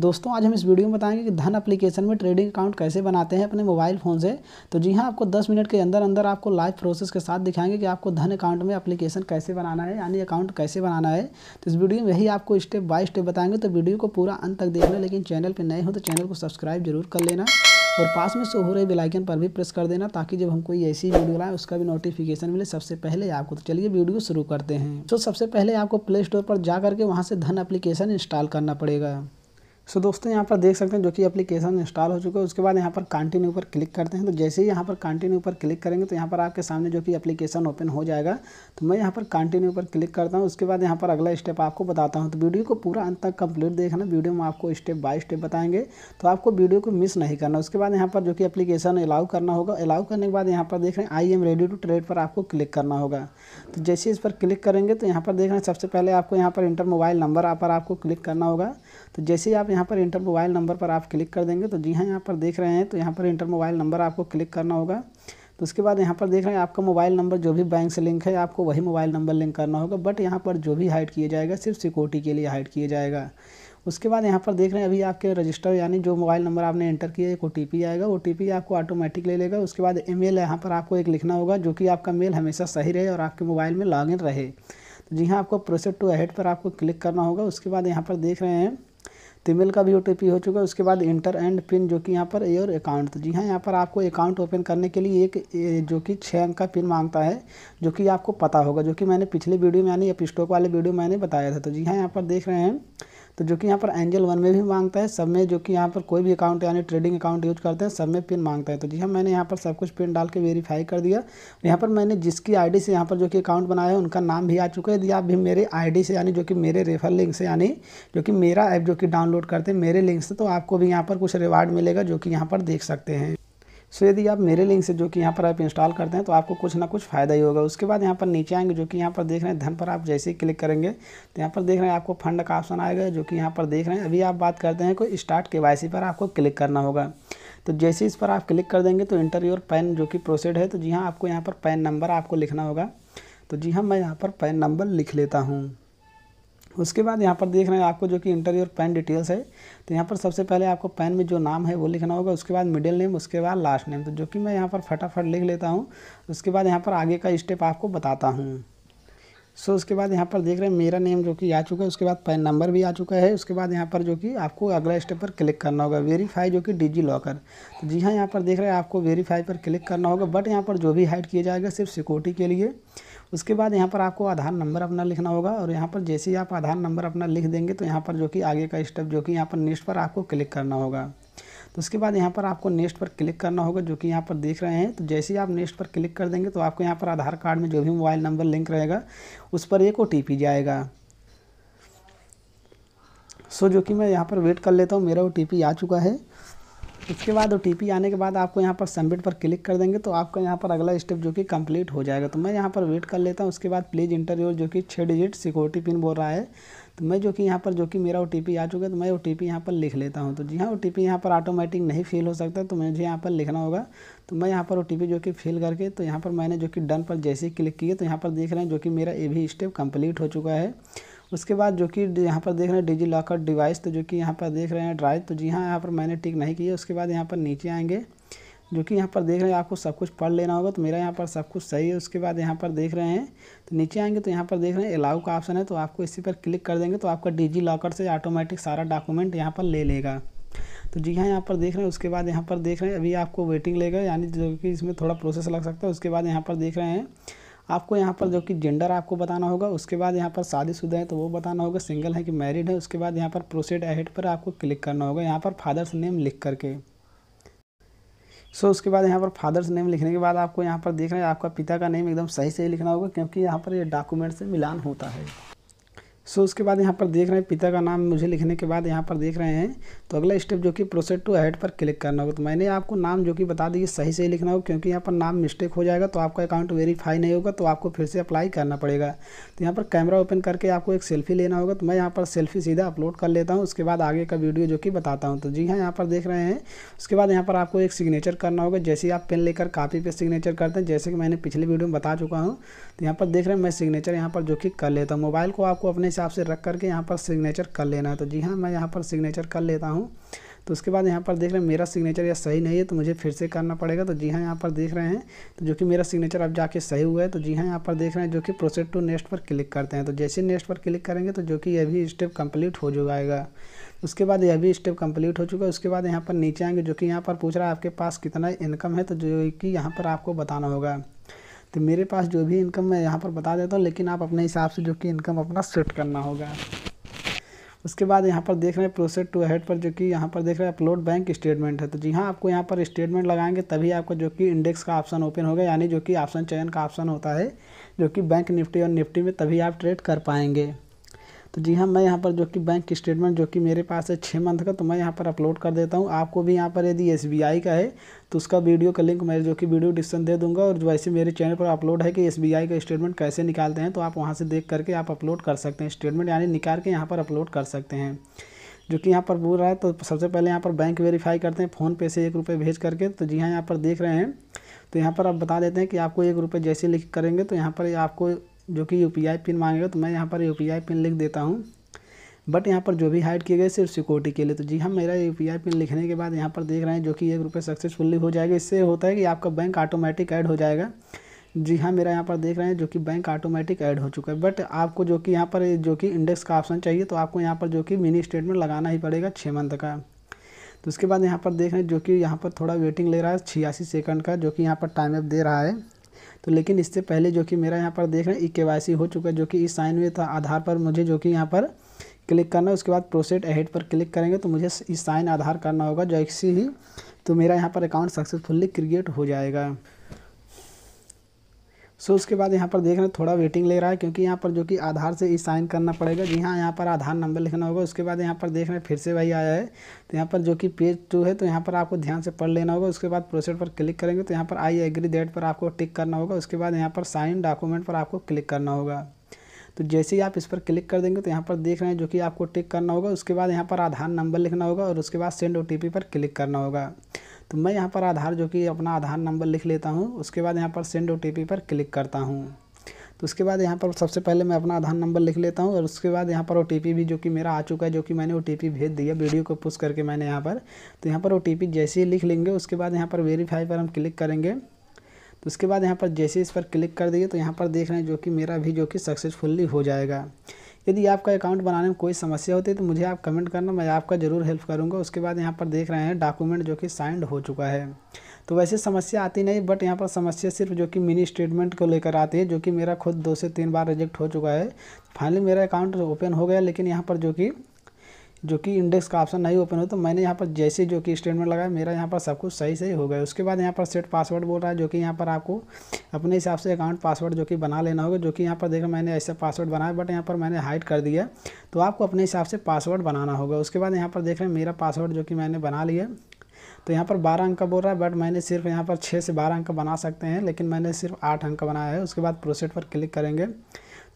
दोस्तों आज हम इस वीडियो में बताएंगे कि धन एप्लीकेशन में ट्रेडिंग अकाउंट कैसे बनाते हैं अपने मोबाइल फ़ोन से तो जी हाँ आपको 10 मिनट के अंदर अंदर आपको लाइव प्रोसेस के साथ दिखाएंगे कि आपको धन अकाउंट में एप्लीकेशन कैसे बनाना है यानी अकाउंट कैसे बनाना है तो इस वीडियो में यही आपको स्टेप बाय स्टेप बताएंगे तो वीडियो को पूरा अंत तक देखना लेकिन चैनल पर नए हो तो चैनल को सब्सक्राइब जरूर कर लेना और पास में से हो रहे बेलाइकन पर भी प्रेस कर देना ताकि जब हम कोई ऐसी वीडियो लाएँ उसका भी नोटिफिकेशन मिले सबसे पहले आपको तो चलिए वीडियो शुरू करते हैं तो सबसे पहले आपको प्ले स्टोर पर जा करके वहाँ से धन अप्लीकेशन इंस्टॉल करना पड़ेगा सो so, दोस्तों यहाँ पर देख सकते हैं जो कि एप्लीकेशन इंस्टॉल हो चुका है उसके बाद यहाँ पर कंटिन्यू पर क्लिक करते हैं तो जैसे ही यहाँ पर कंटिन्यू पर क्लिक करेंगे तो यहाँ पर आपके सामने जो कि एप्लीकेशन ओपन हो जाएगा तो मैं यहाँ पर कंटिन्यू पर क्लिक करता हूँ उसके बाद यहाँ पर अगला स्टेप आपको बताता हूँ तो वीडियो को पूरा अंत तक कंप्लीट देखना वीडियो में आपको स्टेप बाय स्टेप बताएंगे तो आपको वीडियो को मिस नहीं करना उसके बाद यहाँ पर जो कि एप्लीकेशन अलाउ करना होगा अलाउ करने के बाद यहाँ पर देख रहे हैं I am ready to trade पर आपको क्लिक करना होगा तो जैसे इस पर क्लिक करेंगे तो यहाँ पर देख रहे हैं सबसे पहले आपको यहाँ पर इंटर मोबाइल नंबर पर आपको क्लिक करना होगा तो जैसे ही आप यहाँ यहाँ पर इंटर मोबाइल नंबर पर आप क्लिक कर देंगे तो जी हाँ यहाँ पर देख रहे हैं तो यहाँ पर इंटर मोबाइल नंबर आपको क्लिक करना होगा तो उसके बाद यहाँ पर देख रहे हैं आपका मोबाइल नंबर जो भी बैंक से लिंक है आपको वही मोबाइल नंबर लिंक करना होगा बट यहाँ पर जो भी हाइड किया जाएगा सिर्फ सिक्योरिटी के लिए हाइड किया जाएगा उसके बाद यहाँ पर देख रहे हैं अभी आपके रजिस्टर यानी जो मोबाइल नंबर आपने एंटर किया एक ओ आएगा ओ आपको ऑटोमेटिक ले लेगा उसके बाद ई मेल यहाँ पर आपको एक लिखना होगा जो कि आपका मेल हमेशा सही रहे और आपके मोबाइल में लॉगिन रहे तो जी हाँ आपको प्रोसेस टू अहेड पर आपको क्लिक करना होगा उसके बाद यहाँ पर देख रहे हैं तिमिल का भी ओ हो चुका है उसके बाद इंटर एंड पिन जो कि यहाँ पर योर अकाउंट तो जी हाँ यहाँ पर आपको अकाउंट ओपन करने के लिए एक जो कि छः अंक का पिन मांगता है जो कि आपको पता होगा जो कि मैंने पिछले वीडियो में यानी पिस्टोक वाले वीडियो मैंने बताया था तो जी हाँ यहाँ पर देख रहे हैं तो जो कि यहाँ पर एंजल वन में भी मांगता है सब में जो कि यहाँ पर कोई भी अकाउंट यानी ट्रेडिंग अकाउंट यूज करते हैं सब में पिन मांगता है तो जी हाँ मैंने यहाँ पर सब कुछ पिन डाल के वेरीफाई कर दिया यहाँ पर मैंने जिसकी आईडी से यहाँ पर जो कि अकाउंट बनाया है उनका नाम भी आ चुका है यदि आप भी मेरे आई से यानी जो कि मेरे रेफर लिंक से यानी जो कि मेरा ऐप जो कि डाउनलोड डाउनलोड करते हैं मेरे लिंक से तो आपको भी यहाँ पर कुछ रिवार्ड मिलेगा जो कि यहाँ पर देख सकते हैं सो यदि आप मेरे लिंक से जो कि यहाँ पर आप इंस्टॉल करते हैं तो आपको कुछ ना कुछ फ़ायदा ही होगा उसके बाद यहाँ पर नीचे आएंगे जो कि यहाँ पर देख रहे हैं धन पर आप जैसे ही क्लिक करेंगे तो यहाँ पर देख रहे हैं आपको फंड का ऑप्शन आएगा जो कि यहाँ पर देख रहे हैं अभी आप बात करते हैं कोई स्टार्ट के पर आपको क्लिक करना होगा तो जैसे इस पर आप क्लिक कर देंगे तो इंटर योर पैन जो कि प्रोसेड है तो जी हाँ आपको यहाँ पर पैन नंबर आपको लिखना होगा तो जी हाँ मैं यहाँ पर पैन नंबर लिख लेता हूँ उसके बाद यहाँ पर देख रहे हैं आपको जो कि इंटरव्यू और पैन डिटेल्स है तो यहाँ पर सबसे पहले आपको पैन में जो नाम है वो लिखना होगा उसके बाद मिडिल नेम उसके बाद लास्ट नेम तो जो कि मैं यहाँ पर फटाफट लिख लेता हूँ उसके बाद यहाँ पर आगे का स्टेप आपको बताता हूँ सो so, उसके बाद यहाँ पर देख रहे हैं मेरा नेम जो कि आ चुका है उसके बाद पैन नंबर भी आ चुका है उसके बाद यहाँ पर जो कि आपको अगला स्टेप पर क्लिक करना होगा वेरीफाई जो कि डिजी लॉकर तो जी हाँ यहाँ पर देख रहे हैं आपको वेरीफाई पर क्लिक करना होगा बट यहाँ पर जो भी हाइड किया जाएगा सिर्फ सिक्योरिटी के लिए उसके बाद यहाँ पर आपको आधार नंबर अपना लिखना होगा और यहाँ पर जैसे ही आप आधार नंबर अपना लिख देंगे तो यहाँ पर जो कि आगे का स्टेप जो कि यहाँ पर नेक्स्ट पर आपको क्लिक करना होगा तो उसके बाद यहाँ पर आपको नेक्स्ट पर क्लिक करना होगा जो कि यहाँ पर देख रहे हैं तो जैसे ही आप नेक्स्ट पर क्लिक कर देंगे तो आपको यहाँ पर आधार कार्ड में जो भी मोबाइल नंबर लिंक रहेगा उस पर एक ओ जाएगा सो जो कि मैं यहाँ पर वेट कर लेता हूँ मेरा ओ आ चुका है इसके बाद ओ आने के बाद आपको यहाँ पर सबमिट पर क्लिक कर देंगे तो आपका यहाँ पर अगला स्टेप जो कि कंप्लीट हो जाएगा तो मैं यहाँ पर वेट कर लेता हूँ उसके बाद प्लीज़ इंटरव्यू जो कि छः डिजिट सिक्योरिटी पिन बोल रहा है तो मैं जो कि यहाँ पर जो कि मेरा ओ आ चुका है तो मैं ओ टी यहाँ पर लिख लेता हूँ तो जी हाँ ओ टी यहाँ पर ऑटोमेटिक नहीं फिल हो सकता तो मुझे यहाँ पर लिखना होगा तो मैं यहाँ पर ओ जो कि फिल करके तो यहाँ पर मैंने जो कि डन पर जैसे ही क्लिक किया तो यहाँ पर देख रहे हैं जो कि मेरा ये भी स्टेप कम्प्लीट हो चुका है उसके बाद जो कि यहाँ पर देख रहे हैं डिजी लॉकर डिवाइस तो जो कि यहाँ पर देख रहे हैं ड्राइव तो जी हाँ यहाँ पर मैंने टिक नहीं किया उसके बाद यहाँ पर नीचे आएंगे जो कि यहाँ पर देख रहे हैं आपको सब कुछ पढ़ लेना होगा तो मेरा यहाँ पर सब कुछ सही है उसके बाद यहाँ पर देख रहे हैं तो नीचे आएंगे तो यहाँ पर देख रहे हैं अलाउ का ऑप्शन है तो आपको इसी पर क्लिक कर देंगे तो आपका डिजी लॉकर से ऑटोमेटिक सारा डॉक्यूमेंट यहाँ पर ले लेगा तो जी हाँ यहाँ पर देख रहे हैं उसके बाद यहाँ पर देख रहे हैं अभी आपको वेटिंग लेगा यानी जो कि इसमें थोड़ा प्रोसेस लग सकता है उसके बाद यहाँ पर देख रहे हैं आपको यहाँ पर जो कि जेंडर आपको बताना होगा उसके बाद यहाँ पर शादीशुदा है तो वो बताना होगा सिंगल है कि मैरिड है उसके बाद यहाँ पर प्रोसेड एहेड पर आपको क्लिक करना होगा यहाँ पर फादर्स नेम लिख करके सो so, उसके बाद यहाँ पर फादर्स नेम लिखने के बाद आपको यहाँ पर देख रहे हैं आपका पिता का नेम एकदम सही सही लिखना होगा क्योंकि यहाँ पर ये यह डॉक्यूमेंट से मिलान होता है सो so, उसके बाद यहाँ पर देख रहे हैं पिता का नाम मुझे लिखने के बाद यहाँ पर देख रहे हैं तो अगला स्टेप जो कि प्रोसेड टू हेड पर क्लिक करना होगा तो मैंने आपको नाम जो कि बता दी सही से ही लिखना होगा क्योंकि यहाँ पर नाम मिस्टेक हो जाएगा तो आपका अकाउंट वेरीफाई नहीं होगा तो आपको फिर से अप्लाई करना पड़ेगा तो यहाँ पर कैमरा ओपन करके आपको एक सेल्फी लेना होगा तो मैं यहाँ पर सेल्फी सीधा अपलोड कर लेता हूँ उसके बाद आगे का वीडियो जो कि बताता हूँ तो जी हाँ यहाँ पर देख रहे हैं उसके बाद यहाँ पर आपको एक सिग्नेचर करना होगा जैसे आप पेन लेकर कापी पर सिग्नेचर करते हैं जैसे कि मैंने पिछले वीडियो में बता चुका हूँ तो यहाँ पर देख रहे हैं मैं सिग्नेचर यहाँ पर जो कि कर लेता हूँ मोबाइल को आपको अपने हिसाब से रख करके यहाँ पर सिग्नेचर कर लेना है तो जी हाँ मैं यहाँ पर सिग्नेचर कर लेता हूँ तो उसके बाद यहाँ पर देख रहे हैं मेरा सिग्नेचर या सही नहीं है तो मुझे फिर से करना पड़ेगा तो जी हाँ यहाँ पर देख रहे हैं तो जो कि मेरा सिग्नेचर अब जाके सही हुआ है तो जी हाँ यहाँ पर देख रहे हैं जो कि प्रोसेड टू नेक्स्ट पर क्लिक करते हैं तो जैसे नेक्स्ट पर क्लिक करेंगे तो जो कि यह भी स्टेप कंप्लीट हो जाएगा उसके बाद यह भी स्टेप कंप्लीट हो चुका है उसके बाद यहाँ पर नीचे आएंगे जो कि यहाँ पर पूछ रहा है आपके पास कितना इनकम है तो जो कि यहाँ पर आपको बताना होगा तो मेरे पास जो भी इनकम मैं यहाँ पर बता देता हूँ लेकिन आप अपने हिसाब से जो कि इनकम अपना सेट करना होगा उसके बाद यहाँ पर देख रहे हैं प्रोसेस टू हेड पर जो कि यहाँ पर देख रहे हैं अपलोड बैंक स्टेटमेंट है तो जी हाँ आपको यहाँ पर स्टेटमेंट लगाएंगे तभी आपको जो कि इंडेक्स का ऑप्शन ओपन होगा यानी जो कि ऑप्शन चयन का ऑप्शन होता है जो कि बैंक निफ्टी और निफ्टी में तभी आप ट्रेड कर पाएंगे तो जी हाँ मैं यहाँ पर जो कि बैंक स्टेटमेंट जो कि मेरे पास है छः मंथ का तो मैं यहाँ पर अपलोड कर देता हूँ आपको भी यहाँ पर यदि एस का है तो उसका वीडियो का लिंक मैं जो कि वीडियो डिस्क्रिप्शन दे दूँगा और वैसे मेरे चैनल पर अपलोड है कि एस का स्टेटमेंट कैसे निकालते हैं तो आप वहाँ से देख करके आप अपलोड कर सकते हैं स्टेटमेंट यानी निकाल के यहाँ पर अपलोड कर सकते हैं जो कि यहाँ पर बोल रहा है तो सबसे पहले यहाँ पर बैंक वेरीफाई करते हैं फ़ोन पे से एक रुपये भेज करके तो जी हाँ यहाँ पर देख रहे हैं तो यहाँ पर आप बता देते हैं कि आपको एक रुपये जैसे लिख करेंगे तो यहाँ पर आपको जो कि यू पिन मांगेगा तो मैं यहाँ पर यू पिन लिख देता हूँ बट यहाँ पर जो भी हाइड किए गए सिर्फ सिक्योरिटी के लिए तो जी हाँ मेरा यू पिन लिखने के बाद यहाँ पर देख रहे हैं जो कि एक रुपये सक्सेसफुल्ली हो जाएगा इससे होता है कि आपका बैंक ऑटोमेटिक ऐड हो जाएगा जी हाँ मेरा यहाँ पर देख रहे हैं जो कि बैंक ऑटोमेटिक ऐड हो चुका है बट आपको जो कि यहाँ पर जो कि इंडेक्स का ऑप्शन चाहिए तो आपको यहाँ पर जो कि मिनी स्टेटमेंट लगाना ही पड़ेगा छः मंथ का तो उसके बाद यहाँ पर देख रहे हैं जो कि यहाँ पर थोड़ा वेटिंग ले रहा है छियासी सेकंड का जो कि यहाँ पर टाइम अप दे रहा है तो लेकिन इससे पहले जो कि मेरा यहाँ पर देख रहे हैं ई के हो चुका है जो कि इस साइन हुए था आधार पर मुझे जो कि यहाँ पर क्लिक करना है उसके बाद प्रोसेड एहेड पर क्लिक करेंगे तो मुझे इस साइन आधार करना होगा जैसे ही तो मेरा यहाँ पर अकाउंट सक्सेसफुल्ली क्रिएट हो जाएगा सो उसके बाद यहाँ पर देख रहे हैं थोड़ा वेटिंग ले रहा है क्योंकि यहाँ पर जो कि आधार से ही साइन करना पड़ेगा जी हाँ यहाँ पर आधार नंबर लिखना होगा उसके बाद यहाँ पर देख रहे हैं फिर से वही आया है तो यहाँ पर जो कि पेज टू है तो यहाँ पर आपको ध्यान से पढ़ लेना होगा उसके बाद प्रोसेड पर क्लिक करेंगे तो यहाँ पर आई एग्री डेट पर आपको टिक करना होगा उसके बाद यहाँ पर साइन डॉक्यूमेंट पर आपको क्लिक करना होगा तो जैसे ही आप इस पर क्लिक कर देंगे तो यहाँ पर देख रहे हैं जो कि आपको टिक करना होगा उसके बाद यहाँ पर आधार नंबर लिखना होगा और उसके बाद सेंड ओ पर क्लिक करना होगा तो मैं यहाँ पर आधार जो कि अपना आधार नंबर लिख लेता हूँ उसके बाद यहाँ पर सेंड ओ पर क्लिक करता हूँ तो उसके बाद यहाँ पर सबसे पहले मैं अपना आधार नंबर लिख लेता हूँ और उसके बाद यहाँ पर ओ भी जो कि मेरा आ चुका है जो कि मैंने ओ भेज दिया वीडियो को पुश करके मैंने यहाँ पर तो यहाँ पर ओ जैसे ही लिख लेंगे उसके बाद यहाँ पर वेरीफाई पर हम क्लिक करेंगे तो उसके बाद यहाँ पर जैसे इस पर क्लिक कर दिए तो यहाँ पर देख रहे हैं जो कि मेरा भी जो कि सक्सेसफुल्ली हो जाएगा यदि आपका अकाउंट बनाने में कोई समस्या होती है तो मुझे आप कमेंट करना मैं आपका ज़रूर हेल्प करूँगा उसके बाद यहाँ पर देख रहे हैं डॉक्यूमेंट जो कि साइंड हो चुका है तो वैसे समस्या आती नहीं बट यहाँ पर समस्या सिर्फ जो कि मिनी स्टेटमेंट को लेकर आती है जो कि मेरा खुद दो से तीन बार रिजेक्ट हो चुका है फाइनली मेरा अकाउंट ओपन हो गया लेकिन यहाँ पर जो कि जो कि इंडेक्स का ऑप्शन नहीं ओपन हो तो मैंने यहाँ पर जैसे जो कि स्टेटमेंट लगाया मेरा यहाँ पर सब कुछ सही सही हो गया उसके बाद यहाँ पर सेट पासवर्ड बोल रहा है जो कि यहाँ पर आपको अपने हिसाब से अकाउंट पासवर्ड जो कि बना लेना होगा जो कि यहाँ पर देखो मैंने ऐसा पासवर्ड बनाया बट यहाँ पर मैंने हाइड कर दिया तो आपको अपने हिसाब से पासवर्ड बनाना होगा उसके बाद यहाँ पर देख रहे हैं मेरा पासवर्ड जो कि मैंने बना लिया तो यहाँ पर बारह अंक का बोल रहा है बट मैंने सिर्फ यहाँ पर छः से बारह अंक बना सकते हैं लेकिन मैंने सिर्फ आठ अंक बनाया है उसके बाद प्रोसेट पर क्लिक करेंगे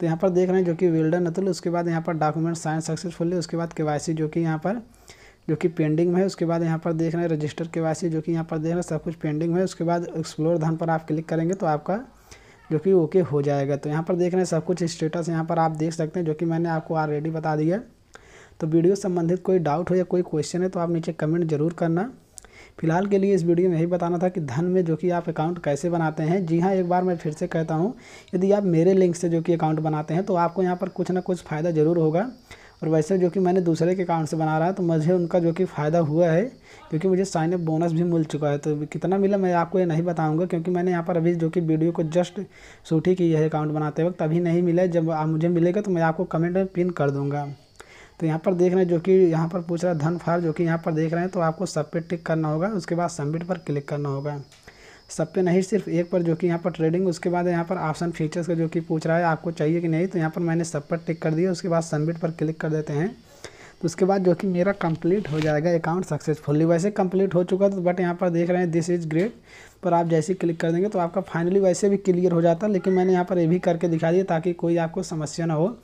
तो यहाँ पर देख रहे हैं जो कि वेल्डन अतुल उसके बाद यहाँ पर डॉक्यूमेंट साइन सक्सेसफुली उसके बाद के जो कि यहाँ पर जो कि पेंडिंग में है उसके बाद यहाँ पर देख रहे हैं रजिस्टर के जो कि यहाँ पर देख रहे हैं सब कुछ पेंडिंग में है उसके बाद एक्सप्लोर धन पर आप क्लिक करेंगे तो आपका जो कि ओके हो जाएगा तो यहाँ पर देख रहे हैं सब कुछ स्टेटस यहाँ पर आप देख सकते हैं जो कि मैंने आपको ऑलरेडी बता दिया तो वीडियो संबंधित कोई डाउट हो या कोई क्वेश्चन है तो आप नीचे कमेंट जरूर करना फिलहाल के लिए इस वीडियो में यही बताना था कि धन में जो कि आप अकाउंट कैसे बनाते हैं जी हाँ एक बार मैं फिर से कहता हूँ यदि आप मेरे लिंक से जो कि अकाउंट बनाते हैं तो आपको यहाँ पर कुछ ना कुछ फ़ायदा ज़रूर होगा और वैसे जो कि मैंने दूसरे के अकाउंट से बना रहा है तो मुझे उनका जो कि फ़ायदा हुआ है क्योंकि मुझे साइन अप बोनस भी मिल चुका है तो कितना मिला मैं आपको ये नहीं बताऊंगा क्योंकि मैंने यहाँ पर अभी जो कि वीडियो को जस्ट शूट ही की है अकाउंट बनाते वक्त अभी नहीं मिला जब आप मुझे मिलेगा तो मैं आपको कमेंट में पिन कर दूँगा तो यहाँ पर देख रहे हैं जो कि यहाँ पर पूछ रहा है धन फार जो कि यहाँ पर देख रहे हैं तो आपको सब पे टिक करना होगा उसके बाद सबमिट पर क्लिक करना होगा सब पे नहीं सिर्फ एक पर जो कि यहाँ पर ट्रेडिंग उसके बाद यहाँ पर ऑप्शन फीचर्स का जो कि पूछ रहा है आपको चाहिए कि नहीं तो यहाँ पर मैंने सब पर टिक कर दिया उसके बाद सबमिट पर क्लिक कर देते हैं तो उसके बाद जो कि मेरा कंप्लीट हो जाएगा अकाउंट सक्सेसफुली वैसे कंप्लीट हो चुका था बट यहाँ पर देख रहे हैं दिस इज़ ग्रेट पर आप जैसे ही क्लिक कर देंगे तो आपका फाइनली वैसे भी क्लियर हो जाता लेकिन मैंने यहाँ पर ये भी करके दिखा दिया ताकि कोई आपको समस्या ना हो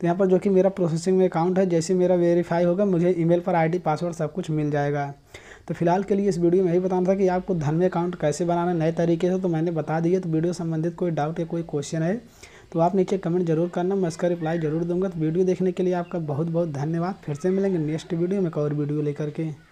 तो यहाँ पर जो कि मेरा प्रोसेसिंग में अकाउंट है जैसे मेरा वेरीफाई होगा मुझे ईमेल पर आईडी पासवर्ड सब कुछ मिल जाएगा तो फिलहाल के लिए इस वीडियो में यही बताना था कि आपको धन में अकाउंट कैसे बनाना नए तरीके से तो मैंने बता दिया तो वीडियो संबंधित कोई डाउट या कोई क्वेश्चन है तो आप नीचे कमेंट जरूर करना मैं इसका रिप्लाई जरूर दूंगा तो वीडियो देखने के लिए आपका बहुत बहुत धन्यवाद फिर से मिलेंगे नेक्स्ट वीडियो में एक और वीडियो लेकर के